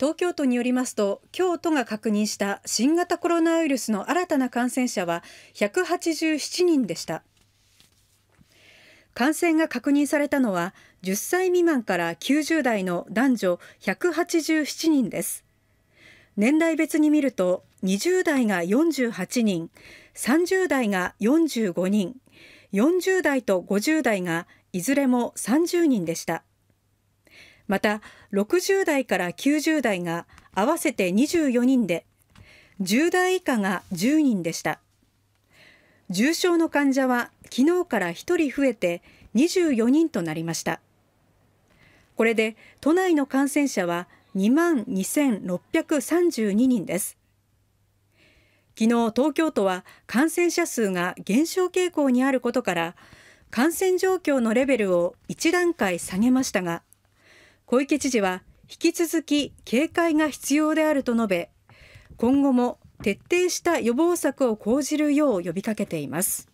東京都によりますと京都が確認した新型コロナウイルスの新たな感染者は187人でした感染が確認されたのは10歳未満から90代の男女187人です年代別に見ると20代が48人30代が45人40代と50代がいずれも30人でした。また60代から90代が合わせて24人で10代以下が10人でした重症の患者は昨日から1人増えて24人となりましたこれで都内の感染者は2万2632人です昨日東京都は感染者数が減少傾向にあることから感染状況のレベルを1段階下げましたが小池知事は引き続き警戒が必要であると述べ今後も徹底した予防策を講じるよう呼びかけています。